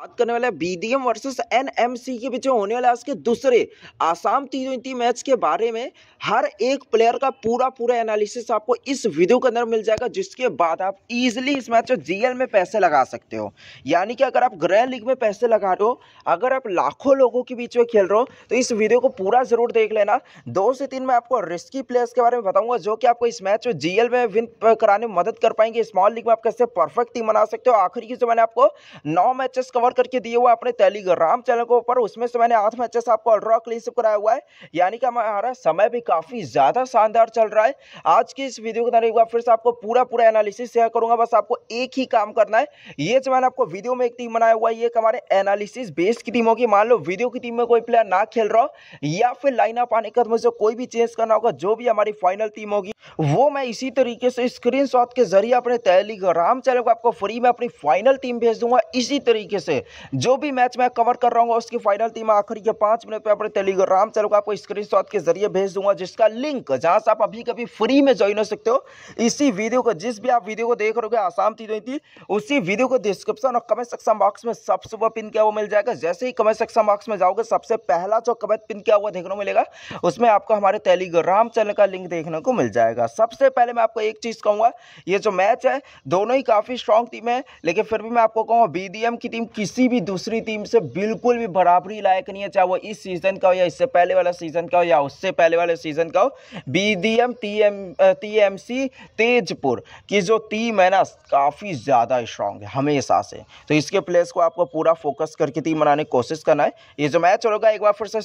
बात करने वाला है बीडीएम वर्सेस एनएमसी के बीच होने वाला है उसके दूसरे आसाम टी ट्वेंटी मैच के बारे में हर एक प्लेयर का पूरा पूरा एनालिसिस आपको इस वीडियो के अंदर मिल जाएगा जिसके बाद आप इजीली इस मैच को जीएल में पैसे लगा सकते हो यानी कि अगर आप ग्रैंड लीग में पैसे लगा रहे हो अगर आप लाखों लोगों के बीच में खेल रहे हो तो इस वीडियो को पूरा जरूर देख लेना दो से तीन मैं आपको रिस्की प्लेयर्स के बारे में बताऊंगा जो कि आपको इस मैच को जीएल में विन कराने में मदद कर पाएंगे स्मॉल लीग में आप कैसे परफेक्ट टीम बना सकते हो आखिरी की जो मैंने आपको नौ मैचेस कवर और करके दिए हुआ अपने टेलीग्राम चैनल के ऊपर उसमें से मैंने आठ मैचेस आपको ऑलराउंड क्लीन सिप कराया हुआ है यानी कि हमारा समय भी काफ़ी ज़्यादा शानदार चल रहा है आज की इस वीडियो के अंदर फिर से आपको पूरा पूरा एनालिसिस शेयर करूंगा बस आपको एक ही काम करना है ये जो मैंने आपको वीडियो में एक टीम बनाया हुआ है ये हमारे एनालिसिस बेस्ड की टीमों की मान लो वीडियो की टीम में कोई प्लेयर ना खेल रहा या फिर लाइन अप आने का मुझे कोई भी चेंज करना होगा जो भी हमारी फाइनल टीम होगी वो मैं इसी तरीके से स्क्रीनशॉट के जरिए अपने टेलीग्राम चैनल को आपको फ्री में अपनी फाइनल टीम भेज दूंगा इसी तरीके से जो भी मैच मैं कवर कर रहा हूँ उसकी फाइनल टीम आखिरी के पाँच मिनट पर अपने टेलीग्राम चैनल को आपको स्क्रीन के जरिए भेज दूंगा जिसका लिंक जहाँ से आप अभी कभी फ्री में ज्वाइन हो सकते हो इसी वीडियो को जिस भी आप वीडियो को देख रहे हो आसाम नहीं थी उसी वीडियो को डिस्क्रिप्शन और कमेंट सेक्शन बॉक्स में सबसे ऊपर पिन किया हुआ मिल जाएगा जैसे ही कमेंट सेक्शन बॉक्स में जाओगे सबसे पहला जो कमेंट पिन किया हुआ देखने को मिलेगा उसमें आपको हमारे टेलीग्राम चैनल का लिंक देखने को मिल जाएगा सबसे पहले मैं आपको एक चीज़ कहूंगा ये जो मैच है दोनों ही काफ़ी स्ट्रॉन्ग टीम है लेकिन फिर भी मैं आपको कहूंगा बीडीएम की टीम किस किसी भी दूसरी टीम से बिल्कुल भी बराबरी लायक नहीं है चाहे वो इस सीज़न का हो या इससे पहले वाला सीज़न का हो या उससे पहले वाले सीज़न का हो B D M T M T M C Tezpur की जो टीम है ना काफ़ी ज़्यादा स्ट्रांग है हमेशा से तो इसके प्लेयर्स को आपको पूरा फोकस करके टीम बनाने की कोशिश करना है ये जो मैच होगा एक बार फिर से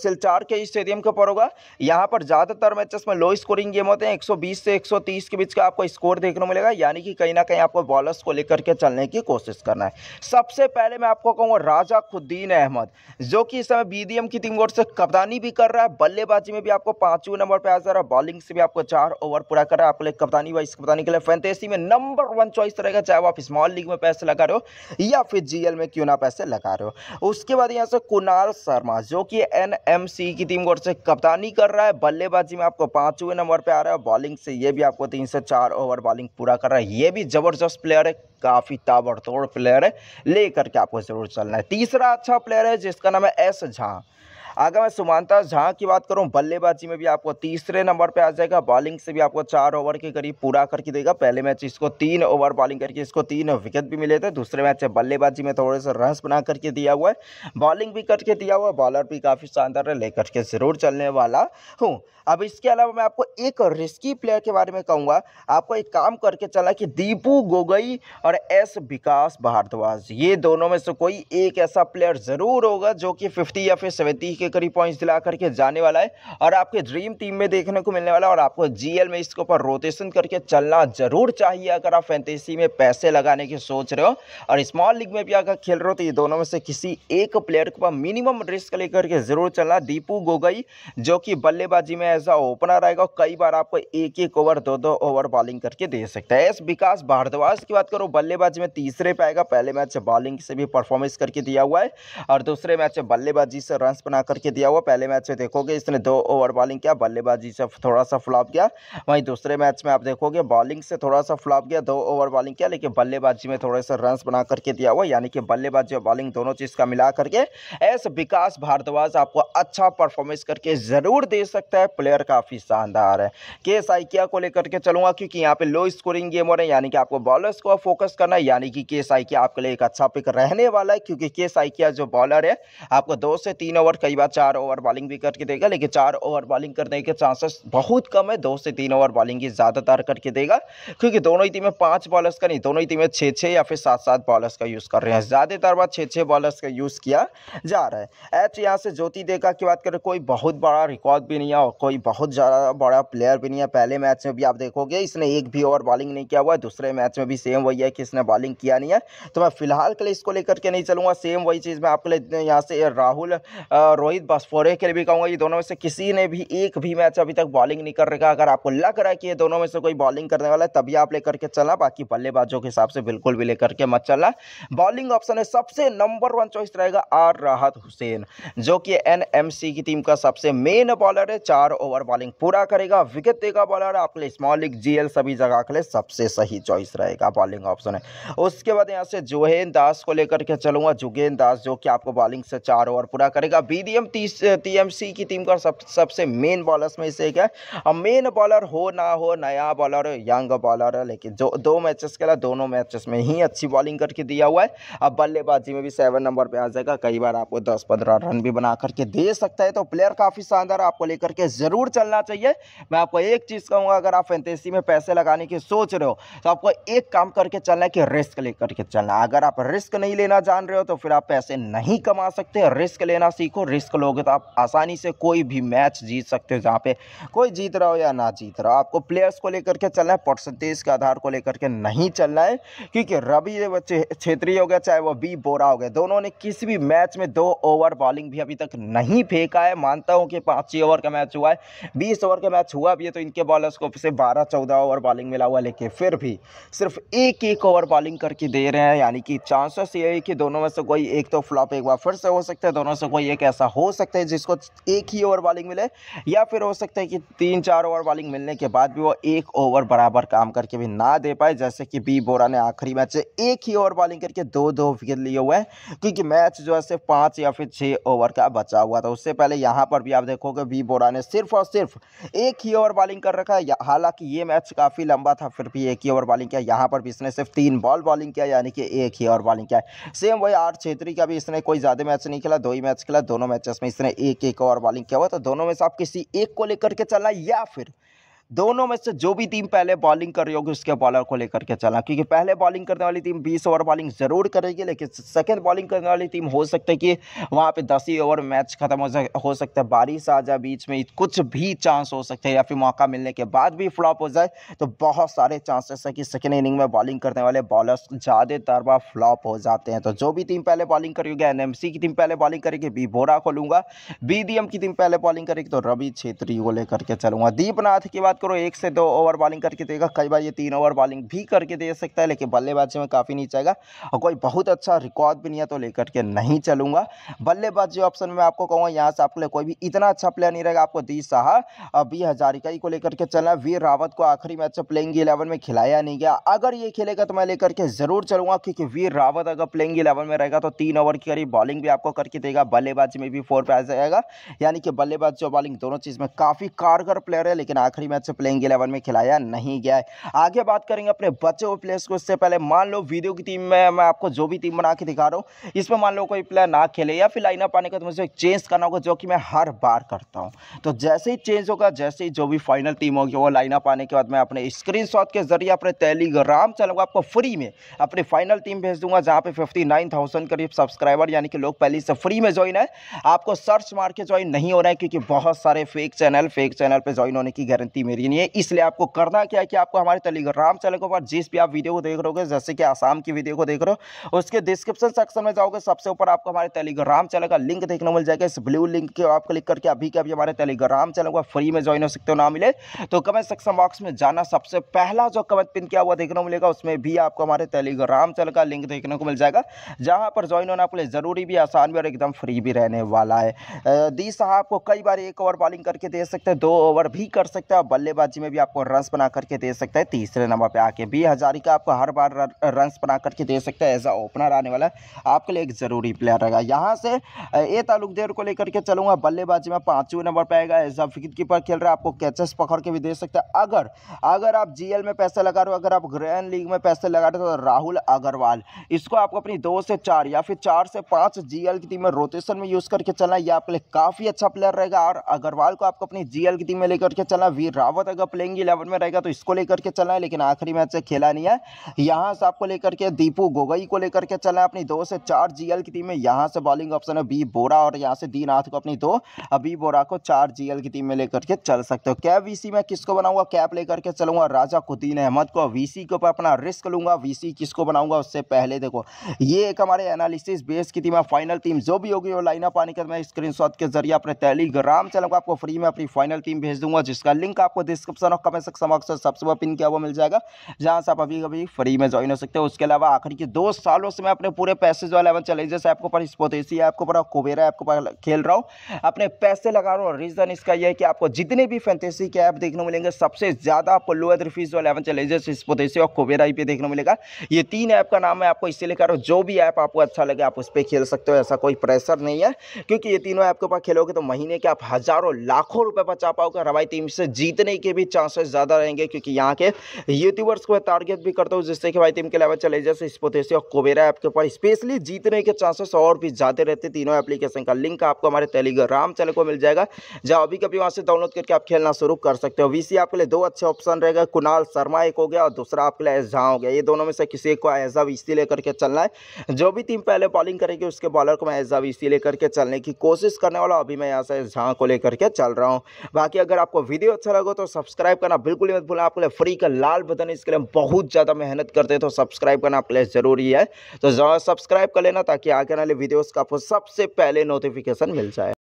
सिलचार के स्टेडियम के ऊपर होगा यहाँ पर ज़्यादातर मैचेस में लो स्कोरिंग गेम होते हैं एक से एक के बीच का आपको स्कोर देखने को मिलेगा यानी कि कहीं ना कहीं आपको बॉलर्स को लेकर के चलने की कोशिश करना है सबसे पहले मैं आपको कहूँगा राजा खुद्दीन अहमद जो कि इस समय बीडीएम की टीम वर्ड से कप्तानी भी कर रहा है बल्लेबाजी में भी आपको पांचवें नंबर पर आ जा रहा है बॉलिंग से भी आपको चार ओवर पूरा कर रहा है आपके लिए कप्तानी वाइस कप्तानी के लिए फैंतेसी में नंबर वन चॉइस रहेगा चाहे वो आप स्मॉल लीग में पैसे लगा रहे हो या फिर जी में क्यों ना पैसे लगा रहे हो उसके बाद यहाँ से कुणाल शर्मा जो कि एन की टीम वर्ड से कप्तानी कर रहा है बल्लेबाजी में आपको पांचवें नंबर पर आ रहा है बॉलिंग से ये भी आपको तीन से चार ओवर बॉलिंग पूरा कर रहा है ये भी जबरदस्त प्लेयर है काफ़ी ताबड़तोड़ प्लेयर है लेकर करके आपको जरूर चलना है तीसरा अच्छा प्लेयर है जिसका नाम है एस झा अगर मैं सुमानता झा की बात करूँ बल्लेबाजी में भी आपको तीसरे नंबर पर आ जाएगा बॉलिंग से भी आपको चार ओवर के करीब पूरा करके देगा पहले मैच इसको तीन ओवर बॉलिंग करके इसको तीन विकेट भी मिले थे दूसरे मैच बल्लेबाजी में थोड़े से रन बना करके दिया हुआ है बॉलिंग भी करके दिया हुआ है बॉलर भी काफ़ी शानदार है लेकर के ज़रूर चलने वाला हूँ अब इसके अलावा मैं आपको एक रिस्की प्लेयर के बारे में कहूँगा आपको एक काम करके चला कि दीपू गोगई और एस विकास भारद्वाज ये दोनों में से कोई एक ऐसा प्लेयर ज़रूर होगा जो कि फिफ्टी या फिर सेवेंटी के करीब पॉइंट्स दिला करके जाने वाला है और आपके ड्रीम टीम में देखने को मिलने वाला है और आपको जीएल में इसके ऊपर रोटेशन करके चलना जरूर चाहिए अगर आप फैंटेसी में पैसे लगाने की सोच रहे हो और स्मॉल लीग में भी अगर खेल रहे हो तो ये दोनों में से किसी एक प्लेयर के ऊपर मिनिमम रिस्क लेकर के जरूर चलना दीपू गोगई जो कि बल्लेबाजी में एज अ ओपनर आएगा कई बार आपको एक एक ओवर दो दो ओवर बॉलिंग करके दे सकता है एस विकास भारद्वाज की बात करो बल्लेबाजी में तीसरे पे आएगा पहले मैच बॉलिंग से भी परफॉर्मेंस करके दिया हुआ है और दूसरे मैच बल्लेबाजी से रन बनाकर करके दिया हुआ पहले मैच में देखोगे इसने दो ओवर बॉलिंग किया बल्लेबाजी से थोड़ा सा फ्लॉप गया वहीं दूसरे मैच में आप देखोगे बॉलिंग से थोड़ा सा फ्लॉप गया दो ओवर बॉलिंग किया लेकिन बल्लेबाजी में थोड़े से रन बना करके दिया हुआ यानी कि बल्लेबाजी और बॉलिंग दोनों चीज़ का मिला करके एस विकास भारद्वाज आपको अच्छा परफॉर्मेंस करके ज़रूर दे सकता है प्लेयर काफ़ी शानदार है के एस को लेकर के चलूँगा क्योंकि यहाँ पे लो स्कोरिंग गेम हो रहे हैं यानी कि आपको बॉलर्स को फोकस करना है यानी कि के एस आपके लिए एक अच्छा पिक रहने वाला है क्योंकि के एस जो बॉलर है आपको दो से तीन ओवर कई बाद चार ओवर बॉलिंग भी करके देगा लेकिन चार ओवर बॉलिंग करने के चांसेस बहुत कम है दो से तीन ओवर बॉलिंग ही ज़्यादातर करके देगा क्योंकि दोनों ही टीमें पाँच बॉलर्स का नहीं दोनों ही टीमें छः छः या फिर सात सात बॉलर्स का यूज़ कर रहे हैं ज़्यादातर बाद छः छः बॉलर्स का यूज़ किया जा रहा है एच यहाँ से ज्योति देखा की बात करें कोई बहुत बड़ा रिकॉर्ड भी नहीं है और कोई बहुत ज़्यादा बड़ा प्लेयर भी नहीं है पहले मैच में भी आप देखोगे इसने एक भी ओवर बॉलिंग नहीं किया हुआ है दूसरे मैच में भी सेम वही है कि इसने बॉलिंग किया नहीं है तो मैं फिलहाल के लिए इसको लेकर के नहीं चलूँगा सेम वही चीज़ मैं आपके लिए यहाँ से राहुल रोहित मोहित बास्फोरे के लिए भी कहूँगा ये दोनों में से किसी ने भी एक भी मैच अभी तक बॉलिंग नहीं कर रखा अगर आपको लग रहा है कि ये दोनों में से कोई बॉलिंग करने वाला है तभी आप लेकर के चला बाकी बल्लेबाजों के हिसाब से बिल्कुल भी लेकर के मत चला बॉलिंग ऑप्शन है सबसे नंबर वन चॉइस रहेगा आर राहत हुसैन जो कि एन की टीम का सबसे मेन बॉलर है चार ओवर बॉलिंग पूरा करेगा विकेट देगा बॉलर आपके लिए स्मॉल लीग जी सभी जगह के लिए सबसे सही चॉइस रहेगा बॉलिंग ऑप्शन है उसके बाद यहाँ से जुहेन दास को लेकर के चलूंगा जुगेन दास जो कि आपको बॉलिंग से चार ओवर पूरा करेगा बीडीएम टीम टीएमसी uh, की टीम का सब सबसे मेन बॉलर्स में से एक है अब मेन बॉलर हो ना हो नया बॉलर हो यंग बॉलर है लेकिन जो दो मैचेस के खेला दोनों मैचेस में ही अच्छी बॉलिंग करके दिया हुआ है अब बल्लेबाजी में भी सेवन नंबर पर आ जाएगा कई बार आपको दस पंद्रह रन भी बना करके दे सकता है तो प्लेयर काफ़ी शानदार आपको लेकर के ज़रूर चलना चाहिए मैं आपको एक चीज़ कहूँगा अगर आप फैंटेसी में पैसे लगाने की सोच रहे हो तो आपको एक काम करके चलना है कि रिस्क लेकर के चलना अगर आप रिस्क नहीं लेना जान रहे हो तो फिर आप पैसे नहीं कमा सकते रिस्क लेना सीखो रिस्क प्रैक्टिस लोगे तो आप आसानी से कोई भी मैच जीत सकते हो जहाँ पे कोई जीत रहा हो या ना जीत रहा हो आपको प्लेयर्स को लेकर के चलना है परसेंटेज के आधार को लेकर के नहीं चलना है क्योंकि रवि क्षेत्रीय हो गया चाहे वह बी बोरा हो गया दोनों ने किसी भी मैच में दो ओवर बॉलिंग भी अभी तक नहीं फेंका है मानता हूँ कि पाँच छः ओवर का मैच हुआ है बीस ओवर का मैच हुआ भी है तो इनके बॉलर्स को से बारह चौदह ओवर बॉलिंग मिला हुआ लेकिन फिर भी सिर्फ एक एक ओवर बॉलिंग करके दे रहे हैं यानी कि चांसेस ये है कि दोनों में से कोई एक तो फ्लॉप एक बार फिर से हो सकता है दोनों से कोई एक ऐसा हो सकता है जिसको एक ही ओवर बॉलिंग मिले या फिर हो सकता है कि तीन चार ओवर बॉलिंग मिलने के बाद भी वो एक ओवर बराबर काम करके भी ना दे पाए जैसे कि बी बोरा ने आखिरी मैच एक ही ओवर बॉलिंग करके दो दो विकेट लिए हुए हैं क्योंकि मैच जो है सिर्फ पाँच या फिर छः ओवर का बचा हुआ था उससे पहले यहाँ पर भी आप देखोगे बी बोरा ने सिर्फ और सिर्फ एक ही ओवर बॉलिंग कर रखा है हालांकि ये मैच काफ़ी लंबा था फिर भी एक ही ओवर बॉलिंग किया यहाँ पर भी इसने सिर्फ तीन बॉल बॉलिंग किया यानी कि एक ही ओवर बॉलिंग किया सेम वही आठ छेत्री का भी इसने कोई ज़्यादा मैच नहीं खेला दो ही मैच खेला दोनों मैच मैचेस में इसने एक एक ओवर बॉलिंग किया हुआ तो दोनों में से आप किसी एक को लेकर के चलना या फिर दोनों में से जो भी टीम पहले बॉलिंग कर रही होगी उसके बॉलर को लेकर के चला क्योंकि पहले बॉलिंग करने वाली टीम 20 ओवर बॉलिंग ज़रूर करेगी लेकिन सेकेंड बॉलिंग करने वाली टीम हो सकता है कि वहाँ पे दस ही ओवर मैच खत्म हो सक हो सकता है बारिश आ जाए बीच में कुछ भी चांस हो सकते हैं या फिर मौका मिलने के बाद भी फ्लॉप हो जाए तो बहुत सारे चांसेस है कि सेकेंड इनिंग में बॉलिंग करने वाले बॉलर्स ज़्यादातर बार फ्लॉप हो जाते हैं तो जो भी टीम पहले बॉलिंग करेगी एन की टीम पहले बॉलिंग करेगी बी बोरा को लूँगा बी की टीम पहले बॉलिंग करेगी तो रवि छेत्री को लेकर के चलूँगा दीपनाथ की बात करो एक से दो ओवर बॉलिंग करके देगा कई बार ये तीन ओवर बॉलिंग भी करके दे सकता है लेकिन बल्लेबाजी में काफ़ी नीचे आएगा और कोई बहुत अच्छा रिकॉर्ड भी नहीं है तो लेकर के नहीं चलूँगा बल्लेबाजी ऑप्शन में आपको कहूँगा यहाँ से आपके लिए कोई भी इतना अच्छा प्लेयर नहीं रहेगा आपको दी साहब बी हजारिका को लेकर के चलना वीर रावत को आखिरी मैच में प्लेइंग इलेवन में खिलाया नहीं गया अगर ये खेलेगा तो मैं लेकर के ज़रूर चलूंगा क्योंकि वीर रावत अगर प्लेइंग इलेवन में रहेगा तो तीन ओवर की करीब बॉलिंग भी आपको करके देगा बल्लेबाजी में भी फोर पे आ जाएगा यानी कि बल्लेबाजी और बॉलिंग दोनों चीज़ में काफ़ी कारगर प्लेयर है लेकिन आखिरी मैच से प्लेइंग इलेवन में खिलाया नहीं गया है आगे बात करेंगे अपने बचे हुए प्लेयर्स को इससे पहले मान लो वीडियो की टीम में मैं आपको जो भी टीम बना के दिखा रहा हूँ इसमें मान लो कोई प्लेयर ना खेले या फिर लाइनअप आने का तो मुझे चेंज करना होगा जो कि मैं हर बार करता हूँ तो जैसे ही चेंज होगा जैसे ही जो भी फाइनल टीम होगी वो लाइनअप आने के बाद मैं अपने स्क्रीन के जरिए अपने टेलीग्राम चलूंगा आपको फ्री में अपनी फाइनल टीम भेज दूंगा जहाँ पे फिफ्टी करीब सब्सक्राइबर यानी कि लोग पहले से फ्री में ज्वाइन है आपको सर्च मार के ज्वाइन नहीं हो रहा है क्योंकि बहुत सारे फेक चैनल फेक चैनल पर ज्वाइन होने की गारंटी मेरी खरीदनी है इसलिए आपको करना क्या है कि आपको हमारे टेलीग्राम चैनल के ऊपर जिस भी आप वीडियो को देख रहे हो जैसे कि आसाम की वीडियो को देख रहे हो उसके डिस्क्रिप्शन सेक्शन में जाओगे सबसे ऊपर आपको हमारे टेलीग्राम चैनल का लिंक देखने को मिल जाएगा इस ब्लू लिंक के आप क्लिक करके अभी के अभी हमारे टेलीग्राम चैनल को फ्री में ज्वाइन हो सकते हो ना मिले तो कमेंट सेक्शन बॉक्स में जाना सबसे पहला जो कमेंट पिन किया हुआ देखने को मिलेगा उसमें भी आपको हमारे टेलीग्राम चैनल का लिंक देखने को मिल जाएगा जहाँ पर ज्वाइन होना आपके लिए ज़रूरी भी आसान भी और एकदम फ्री भी रहने वाला है दी साहब आपको कई बार एक ओवर बॉलिंग करके दे सकते हैं दो ओवर भी कर सकते हैं बल्लेबाजी में भी आपको रन्स बना करके दे सकता है तीसरे नंबर पर आके बी हजारिका आपको हर बार रन्स बना करके दे सकता है एज अ ओपनर आने वाला है आपके लिए एक ज़रूरी प्लेयर रहेगा यहाँ से ए तालुकदेर को लेकर के चलूँगा बल्लेबाजी में पाँचवें नंबर पर आएगा एज अ विकेट कीपर खेल रहा है आपको कैचेस पकड़ के भी दे सकते हैं अगर अगर आप जी में पैसे लगा रहे हो अगर आप ग्रैंड लीग में पैसे लगा रहे हो तो राहुल अग्रवाल इसको आपको अपनी दो से चार या फिर चार से पाँच जी की टीम में रोटेशन में यूज़ करके चलना यह आपके लिए काफ़ी अच्छा प्लेयर रहेगा और अग्रवाल को आपको अपनी जी की टीम में लेकर के चलना वीर राव रावत अगर प्लेइंग इलेवन में रहेगा तो इसको लेकर के चला है लेकिन आखिरी मैच से खेला नहीं है यहाँ से आपको लेकर के दीपू गोगई को लेकर के चला है अपनी दो से चार जीएल की टीम में यहाँ से बॉलिंग ऑप्शन है बी बोरा और यहाँ से डी नाथ को अपनी दो बी बोरा को चार जीएल की टीम में लेकर के चल सकते हो कैब वीसी में किसको बनाऊंगा कैप लेकर के चलूंगा राजा कुदीन अहमद को वीसी के ऊपर अपना रिस्क लूंगा वीसी किसको बनाऊंगा उससे पहले देखो ये एक हमारे एनालिसिस बेस की टीम है फाइनल टीम जो भी होगी वो लाइनअप आने के मैं स्क्रीनशॉट के जरिए अपने टेलीग्राम चलूंगा आपको फ्री में अपनी फाइनल टीम भेज दूंगा जिसका लिंक आपको डिस्क्रिप्शन और कमेंट सेक्शन बॉक्स सबसे सब्सक्राइब पिन किया हुआ मिल जाएगा जहाँ से आप अभी कभी फ्री में ज्वाइन हो सकते हो उसके अलावा आखिर के दो सालों से मैं अपने पूरे पैसे जो अलेवन चैलेंजेस ऐप आपको पर स्पोतेसी ऐप को पढ़ा कुबेरा ऐप को खेल रहा हूँ अपने पैसे लगा रहा हूँ रीज़न इसका यह है कि आपको जितने भी फैंटेसी के ऐप देखने मिलेंगे सबसे ज़्यादा आपको लोएथ रिफीज जो अलेवन चैलेंजेस स्पोतेसी और कुबेरा ही पे देखने मिलेगा ये तीन ऐप का नाम है आपको इसीलिए कर रहा हूँ जो भी ऐप आपको अच्छा लगे आप उस पर खेल सकते हो ऐसा कोई प्रेशर नहीं है क्योंकि ये तीनों ऐप के पास खेलोगे तो महीने के आप हज़ारों लाखों रुपये बचा पाओगे हवाई टीम से जीतने करने के भी चांसेस ज़्यादा रहेंगे क्योंकि यहाँ के यूट्यूबर्स को टारगेट भी करता हूँ जिससे कि भाई टीम के अलावा चले जैसे स्पोतेसी और कोबेरा ऐप के ऊपर स्पेशली जीतने के चांसेस और भी ज़्यादा रहते तीनों एप्लीकेशन का लिंक आपको हमारे टेलीग्राम चैनल को मिल जाएगा जहाँ अभी कभी वहाँ से डाउनलोड करके आप खेलना शुरू कर सकते हो वी आपके लिए दो अच्छे ऑप्शन रहेगा कुणाल शर्मा एक हो गया और दूसरा आपके लिए एजा हो गया ये दोनों में से किसी एक को एजा वी लेकर के चलना है जो भी टीम पहले बॉलिंग करेगी उसके बॉलर को मैं एजा वी लेकर के चलने की कोशिश करने वाला अभी मैं यहाँ से एजहा को लेकर के चल रहा हूँ बाकी अगर आपको वीडियो अच्छा लगा तो तो सब्सक्राइब करना बिल्कुल ही मत भूलना आपके लिए फ्री का लाल बटन इसके लिए हम बहुत ज़्यादा मेहनत करते हैं तो सब्सक्राइब करना आपके लिए ज़रूरी है तो सब्सक्राइब कर लेना ताकि आगे वाले वीडियोज़ का आपको सबसे पहले नोटिफिकेशन मिल जाए